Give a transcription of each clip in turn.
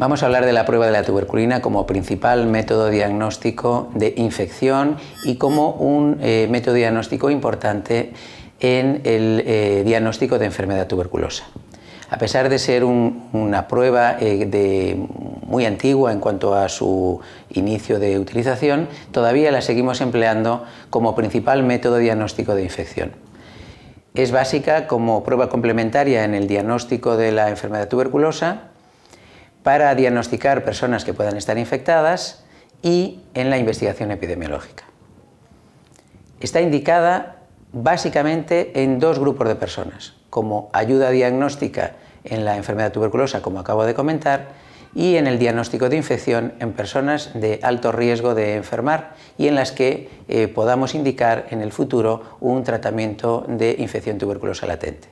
Vamos a hablar de la prueba de la tuberculina como principal método diagnóstico de infección y como un eh, método diagnóstico importante en el eh, diagnóstico de enfermedad tuberculosa. A pesar de ser una prueba eh, muy antigua en cuanto a su inicio de utilización, todavía la seguimos empleando como principal método diagnóstico de infección. Es básica como prueba complementaria en el diagnóstico de la enfermedad tuberculosa para diagnosticar personas que puedan estar infectadas y en la investigación epidemiológica. Está indicada básicamente en dos grupos de personas, como ayuda diagnóstica en la enfermedad tuberculosa, como acabo de comentar, y en el diagnóstico de infección en personas de alto riesgo de enfermar y en las que eh, podamos indicar en el futuro un tratamiento de infección tuberculosa latente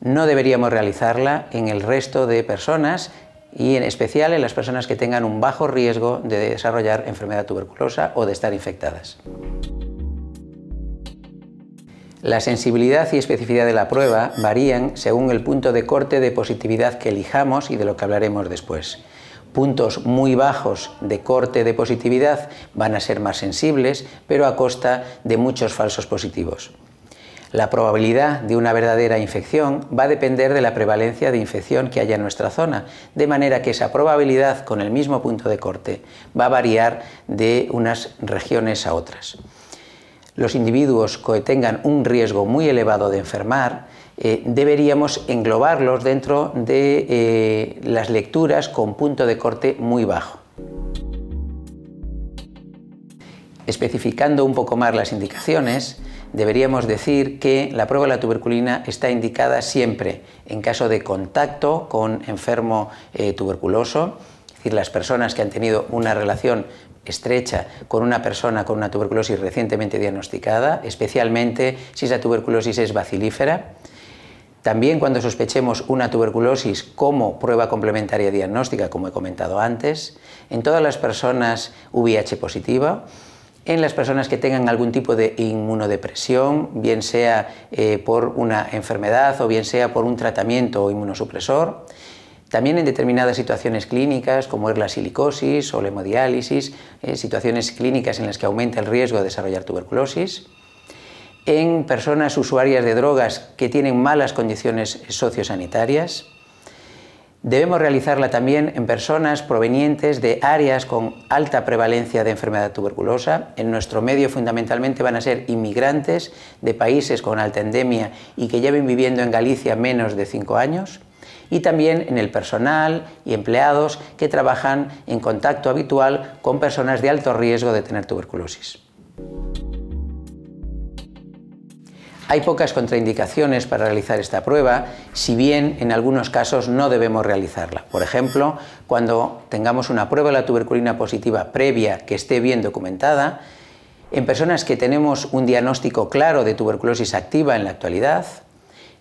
no deberíamos realizarla en el resto de personas y en especial en las personas que tengan un bajo riesgo de desarrollar enfermedad tuberculosa o de estar infectadas. La sensibilidad y especificidad de la prueba varían según el punto de corte de positividad que elijamos y de lo que hablaremos después. Puntos muy bajos de corte de positividad van a ser más sensibles, pero a costa de muchos falsos positivos. La probabilidad de una verdadera infección va a depender de la prevalencia de infección que haya en nuestra zona, de manera que esa probabilidad con el mismo punto de corte va a variar de unas regiones a otras. Los individuos que tengan un riesgo muy elevado de enfermar, eh, deberíamos englobarlos dentro de eh, las lecturas con punto de corte muy bajo. Especificando un poco más las indicaciones, deberíamos decir que la prueba de la tuberculina está indicada siempre en caso de contacto con enfermo eh, tuberculoso, es decir, las personas que han tenido una relación estrecha con una persona con una tuberculosis recientemente diagnosticada, especialmente si esa tuberculosis es bacilífera. También cuando sospechemos una tuberculosis como prueba complementaria diagnóstica, como he comentado antes, en todas las personas VIH positiva, en las personas que tengan algún tipo de inmunodepresión, bien sea eh, por una enfermedad o bien sea por un tratamiento inmunosupresor. También en determinadas situaciones clínicas, como es la silicosis o la hemodiálisis, eh, situaciones clínicas en las que aumenta el riesgo de desarrollar tuberculosis. En personas usuarias de drogas que tienen malas condiciones sociosanitarias Debemos realizarla también en personas provenientes de áreas con alta prevalencia de enfermedad tuberculosa. En nuestro medio fundamentalmente van a ser inmigrantes de países con alta endemia y que lleven viviendo en Galicia menos de cinco años. Y también en el personal y empleados que trabajan en contacto habitual con personas de alto riesgo de tener tuberculosis. Hay pocas contraindicaciones para realizar esta prueba, si bien en algunos casos no debemos realizarla. Por ejemplo, cuando tengamos una prueba de la tuberculina positiva previa que esté bien documentada, en personas que tenemos un diagnóstico claro de tuberculosis activa en la actualidad,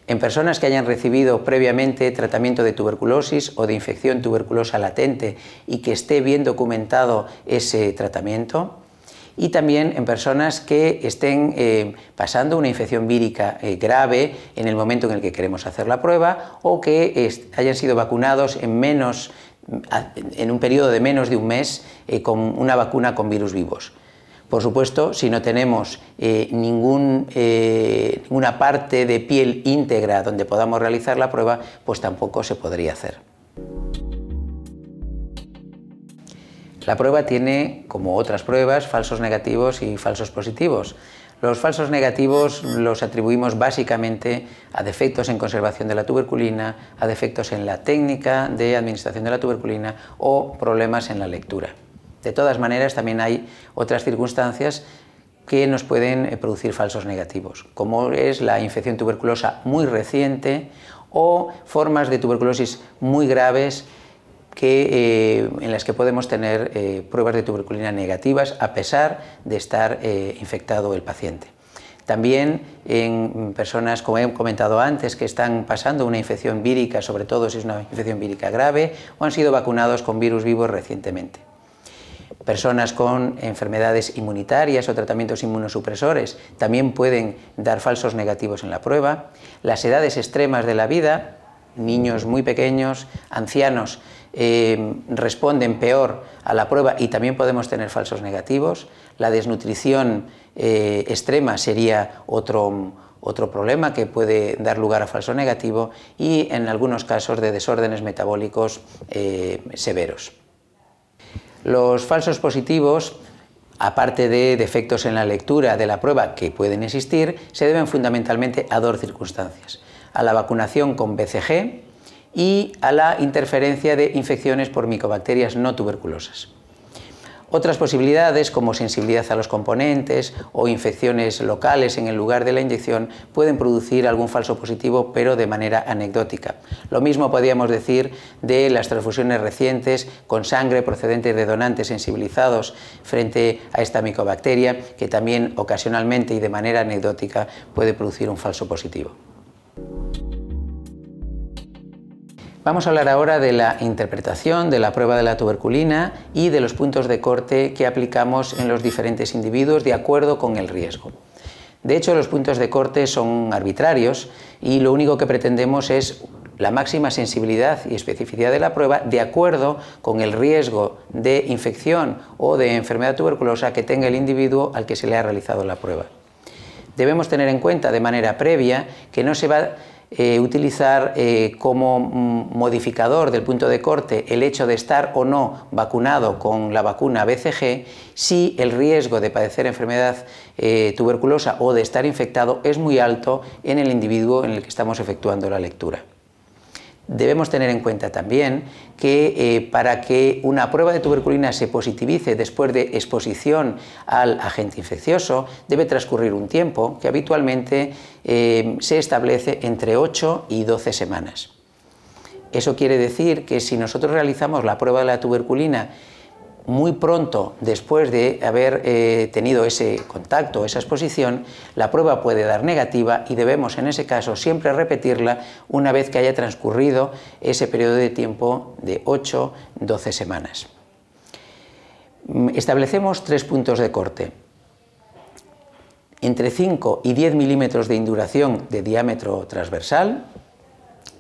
en personas que hayan recibido previamente tratamiento de tuberculosis o de infección tuberculosa latente y que esté bien documentado ese tratamiento, y también en personas que estén eh, pasando una infección vírica eh, grave en el momento en el que queremos hacer la prueba o que hayan sido vacunados en un periodo de menos de un mes eh, con una vacuna con virus vivos. Por supuesto, si no tenemos ninguna parte de piel íntegra donde podamos realizar la prueba, pues tampoco se podría hacer. La prueba tiene, como otras pruebas, falsos negativos y falsos positivos. Los falsos negativos los atribuimos básicamente a defectos en conservación de la tuberculina, a defectos en la técnica de administración de la tuberculina o problemas en la lectura. De todas maneras, también hay otras circunstancias que nos pueden eh, producir falsos negativos, como es la infección tuberculosa muy reciente o formas de tuberculosis muy graves que, eh, en las que podemos tener eh, pruebas de tuberculina negativas a pesar de estar eh, infectado el paciente. También en personas, como he comentado antes, que están pasando una infección vírica, sobre todo si es una infección vírica grave, o han sido vacunados con virus vivos recientemente. Personas con enfermedades inmunitarias o tratamientos inmunosupresores también pueden dar falsos negativos en la prueba. Las edades extremas de la vida, niños muy pequeños, ancianos Em, responden peor a la prueba y también podemos tener falsos negativos. La desnutrición eh, extrema sería otro, problema que puede dar lugar a falso negativo y en algunos casos de desórdenes metabólicos eh, severos. Los falsos positivos aparte de defectos en la lectura de la prueba que pueden existir, se deben fundamentalmente a dos circunstancias. A la vacunación con BCG, y a la interferencia de infecciones por micobacterias no tuberculosas. Otras posibilidades, como sensibilidad a los componentes o infecciones locales en el lugar de la inyección, pueden producir algún falso positivo, pero de manera anecdótica. Lo mismo podríamos decir de las transfusiones recientes con sangre procedente de donantes sensibilizados frente a esta micobacteria, que también ocasionalmente y de manera anecdótica puede producir un falso positivo. Vamos a hablar ahora de la interpretación de la prueba de la tuberculina y de los puntos de corte que aplicamos en los diferentes individuos de acuerdo con el riesgo. De hecho, los puntos de corte son arbitrarios y lo único que pretendemos es la máxima sensibilidad y especificidad de la prueba de acuerdo con el riesgo de infección o de enfermedad tuberculosa que tenga el individuo al que se le ha realizado la prueba. Debemos tener en cuenta de manera previa que no se va eh, utilizar eh, como mm, modificador del punto de corte el hecho de estar o no vacunado con la vacuna BCG si el riesgo de padecer enfermedad eh, tuberculosa o de estar infectado es muy alto en el individuo en el que estamos efectuando la lectura. Debemos tener en cuenta también que eh, para que una prueba de tuberculina se positivice después de exposición al agente infeccioso, debe transcurrir un tiempo que habitualmente eh, se establece entre 8 y 12 semanas. Eso quiere decir que si nosotros realizamos la prueba de la tuberculina muy pronto después de haber eh, tenido ese contacto, esa exposición, la prueba puede dar negativa y debemos en ese caso siempre repetirla una vez que haya transcurrido ese periodo de tiempo de 8-12 semanas. Mm, establecemos tres puntos de corte. Entre 5 y 10 milímetros de induración de diámetro transversal,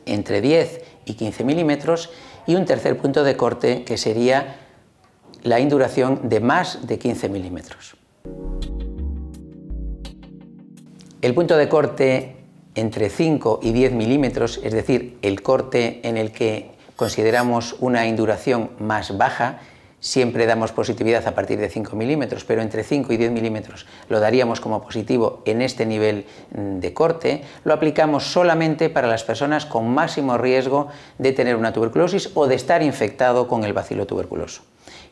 entre 10 y 15 milímetros, y un tercer punto de corte que sería la induración de más de 15 milímetros. El punto de corte entre 5 y 10 milímetros, es decir, el corte en el que consideramos una induración más baja, siempre damos positividad a partir de 5 milímetros, pero entre 5 y 10 milímetros lo daríamos como positivo en este nivel de corte, lo aplicamos solamente para las personas con máximo riesgo de tener una tuberculosis o de estar infectado con el bacilo tuberculoso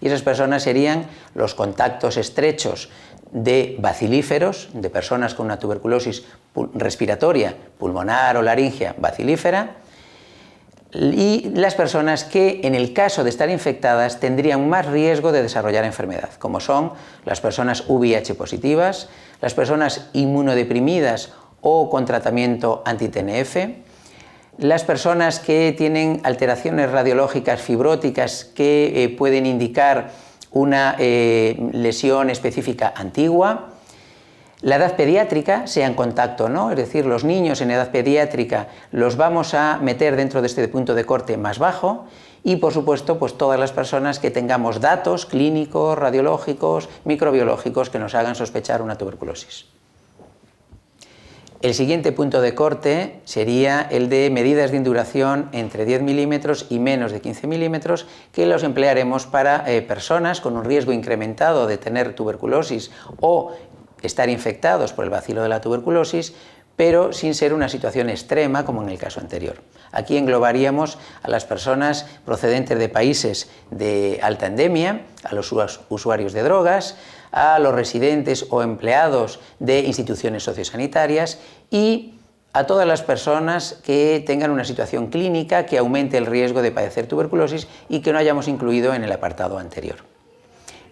y esas personas serían los contactos estrechos de bacilíferos, de personas con una tuberculosis respiratoria, pulmonar o laringea bacilífera, y las personas que en el caso de estar infectadas tendrían más riesgo de desarrollar enfermedad, como son las personas VIH positivas, las personas inmunodeprimidas o con tratamiento anti-TNF, las personas que tienen alteraciones radiológicas fibróticas que eh, pueden indicar una eh, lesión específica antigua. La edad pediátrica, sea en contacto no, es decir, los niños en edad pediátrica los vamos a meter dentro de este punto de corte más bajo y, por supuesto, pues todas las personas que tengamos datos clínicos, radiológicos, microbiológicos que nos hagan sospechar una tuberculosis. El siguiente punto de corte sería el de medidas de induración entre 10 milímetros y menos de 15 milímetros, que los emplearemos para eh, personas con un riesgo incrementado de tener tuberculosis o estar infectados por el vacilo de la tuberculosis, pero sin ser una situación extrema como en el caso anterior. Aquí englobaríamos a las personas procedentes de países de alta endemia, a los usuarios de drogas, a los residentes o empleados de instituciones sociosanitarias y a todas las personas que tengan una situación clínica que aumente el riesgo de padecer tuberculosis y que no hayamos incluido en el apartado anterior.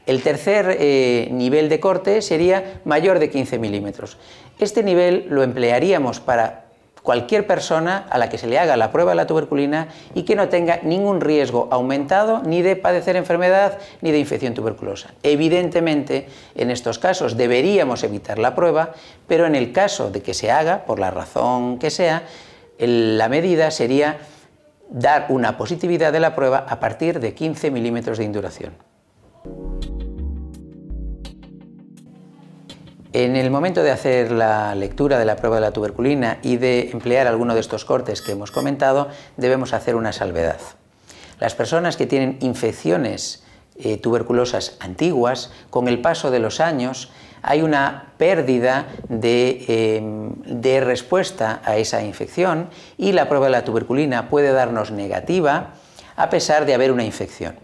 El tercer eh, nivel de corte sería mayor de 15 milímetros. Este nivel lo emplearíamos para cualquier persona a la que se le haga la prueba de la tuberculina y que no tenga ningún riesgo aumentado ni de padecer enfermedad ni de infección tuberculosa. Evidentemente, en estos casos deberíamos evitar la prueba, pero en el caso de que se haga, por la razón que sea, la medida sería dar una positividad de la prueba a partir de 15 milímetros de induración. En el momento de hacer la lectura de la prueba de la tuberculina y de emplear alguno de estos cortes que hemos comentado, debemos hacer una salvedad. Las personas que tienen infecciones eh, tuberculosas antiguas, con el paso de los años, hay una pérdida em, de respuesta a esa infección y la prueba de la tuberculina puede darnos negativa a pesar de haber una infección.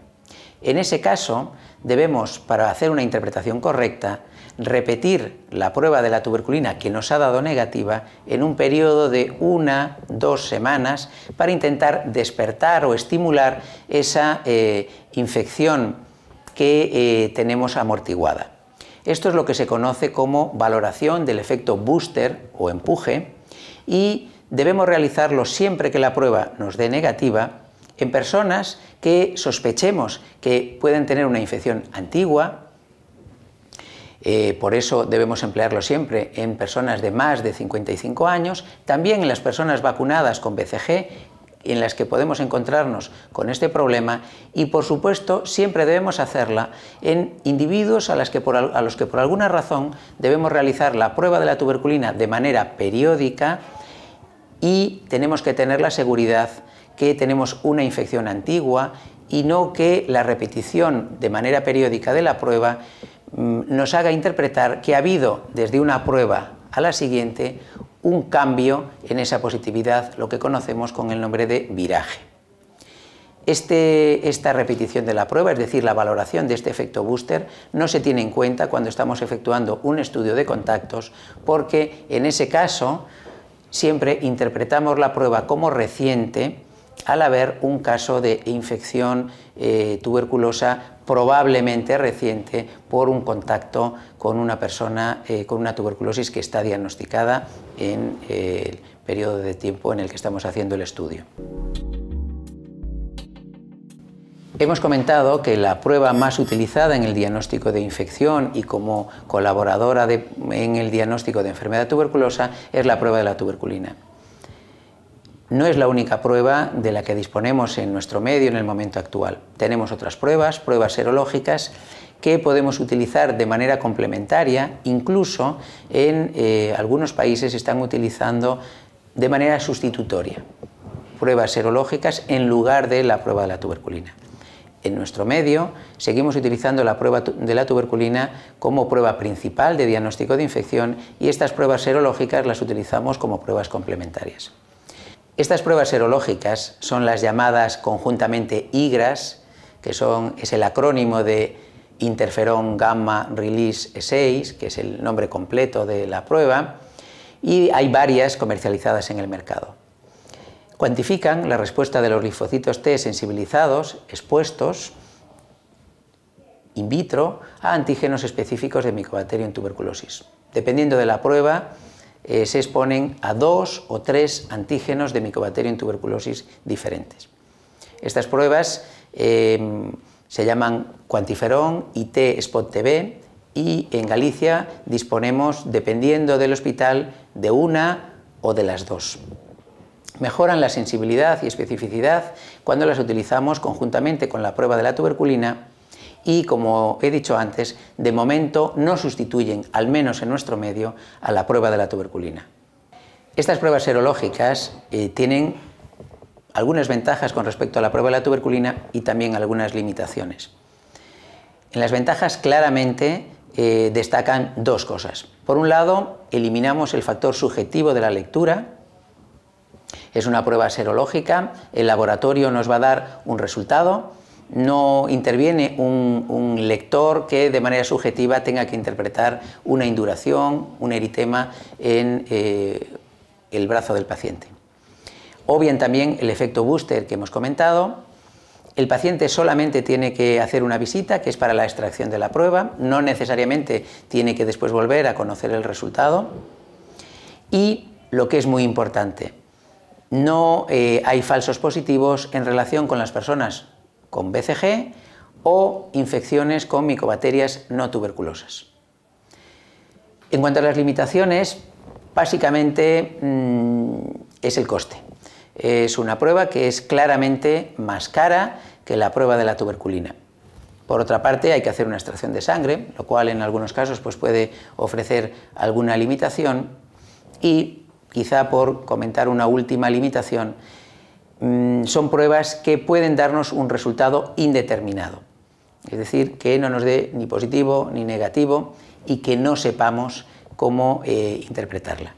En ese caso, debemos, para hacer una interpretación correcta, repetir la prueba de la tuberculina que nos ha dado negativa en un periodo de una, dos semanas para intentar despertar o estimular esa eh, infección que eh, tenemos amortiguada. Esto es lo que se conoce como valoración del efecto booster o empuje y debemos realizarlo siempre que la prueba nos dé negativa en personas que sospechemos que pueden tener una infección antigua, eh, por eso debemos emplearlo siempre en personas de más de 55 años, también en las personas vacunadas con BCG, en las que podemos encontrarnos con este problema y por supuesto siempre debemos hacerla en individuos a, a los que por alguna razón debemos realizar la prueba de la tuberculina de manera periódica y tenemos que tener la seguridad que tenemos una infección antigua y no que la repetición de manera periódica de la prueba Mm, nos haga interpretar que ha habido desde una prueba a la siguiente un cambio en esa positividad, lo que conocemos con el nombre de viraje. Este, esta repetición de la prueba, es decir, la valoración de este efecto booster, no se tiene en cuenta cuando estamos efectuando un estudio de contactos, porque en ese caso siempre interpretamos la prueba como reciente al haber un caso de infección eh, tuberculosa probablemente reciente por un contacto con una persona eh, con una tuberculosis que está diagnosticada en eh, el periodo de tiempo en el que estamos haciendo el estudio. Hemos comentado que la prueba más utilizada en el diagnóstico de infección y como colaboradora en el diagnóstico de enfermedad tuberculosa es la prueba de la tuberculina no es la única prueba de la que disponemos en nuestro medio en el momento actual. Tenemos otras pruebas, pruebas serológicas, que podemos utilizar de manera complementaria, incluso en eh, algunos países están utilizando de manera sustitutoria pruebas serológicas en lugar de la prueba de la tuberculina. En nuestro medio seguimos utilizando la prueba de la tuberculina como prueba principal de diagnóstico de infección y estas pruebas serológicas las utilizamos como pruebas complementarias. Estas pruebas serológicas son las llamadas conjuntamente IGRAS, que es el acrónimo de interferón gamma release 6, que es el nombre completo de la prueba, y hay varias comercializadas en el mercado. Cuantifican la respuesta de los linfocitos T sensibilizados, expuestos, in vitro, a antígenos específicos de Mycobacterium tuberculosis. Dependiendo de la prueba, eh, se exponen a dos o tres antígenos de en tuberculosis diferentes. Estas pruebas em, se llaman cuantiferón, t Spot TB y en Galicia disponemos, dependiendo del hospital, de una o de las dos. Mejoran la sensibilidad y especificidad cuando las utilizamos conjuntamente con la prueba de la tuberculina y, como he dicho antes, de momento no sustituyen, al menos en nuestro medio, a la prueba de la tuberculina. Estas pruebas serológicas eh, tienen algunas ventajas con respecto a la prueba de la tuberculina y también algunas limitaciones. En las ventajas claramente eh, destacan dos cosas. Por un lado, eliminamos el factor subjetivo de la lectura. Es una prueba serológica, el laboratorio nos va a dar un resultado, no interviene un, lector que de manera subjetiva tenga que interpretar una induración, un eritema en eh, el brazo del paciente. O bien también el efecto booster que hemos comentado. El paciente solamente tiene que hacer una visita, que es para la extracción de la prueba, no necesariamente tiene que después volver a conocer el resultado. Y lo que es muy importante, no eh, hay falsos positivos en relación con las personas con BCG o infecciones con micobacterias no tuberculosas. En cuanto a las limitaciones, básicamente mm, es el coste. Es una prueba que es claramente más cara que la prueba de la tuberculina. Por otra parte, hay que hacer una extracción de sangre, lo cual en algunos casos pues, puede ofrecer alguna limitación. Y quizá por comentar una última limitación, Mm, son pruebas que pueden darnos un resultado indeterminado. Es decir, que no nos dé ni positivo ni negativo y que no sepamos cómo eh, interpretarla.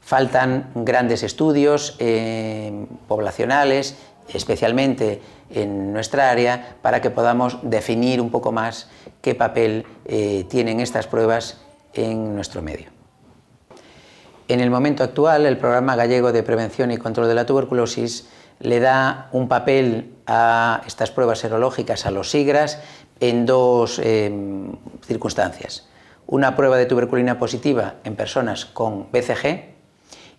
Faltan grandes estudios eh, poblacionales, especialmente en nuestra área, para que podamos definir un poco más qué papel eh, tienen estas pruebas en nuestro medio. En el momento actual, el Programa Gallego de Prevención y Control de la Tuberculosis le da un papel a estas pruebas serológicas, a los SIGRAS, en dos eh, circunstancias. Una prueba de tuberculina positiva en personas con BCG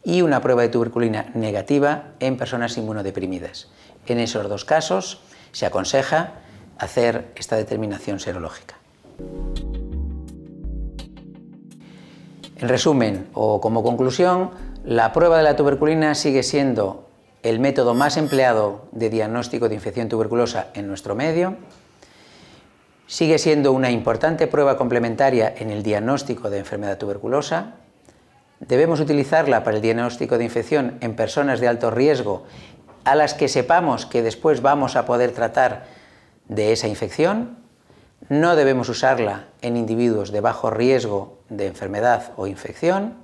y una prueba de tuberculina negativa en personas inmunodeprimidas. En esos dos casos se aconseja hacer esta determinación serológica. En resumen o como conclusión, la prueba de la tuberculina sigue siendo el método más empleado de diagnóstico de infección tuberculosa en nuestro medio. Sigue siendo una importante prueba complementaria en el diagnóstico de enfermedad tuberculosa. Debemos utilizarla para el diagnóstico de infección en personas de alto riesgo a las que sepamos que después vamos a poder tratar de esa infección no debemos usarla en individuos de bajo riesgo de enfermedad o infección.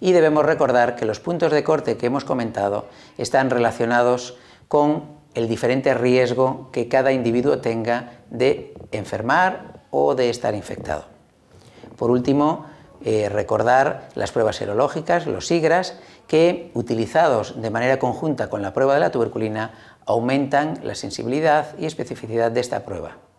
Y debemos recordar que los puntos de corte que hemos comentado están relacionados con el diferente riesgo que cada individuo tenga de enfermar o de estar infectado. Por último, eh, recordar las pruebas serológicas, los SIGRAS, que utilizados de manera conjunta con la prueba de la tuberculina aumentan la sensibilidad y especificidad de esta prueba.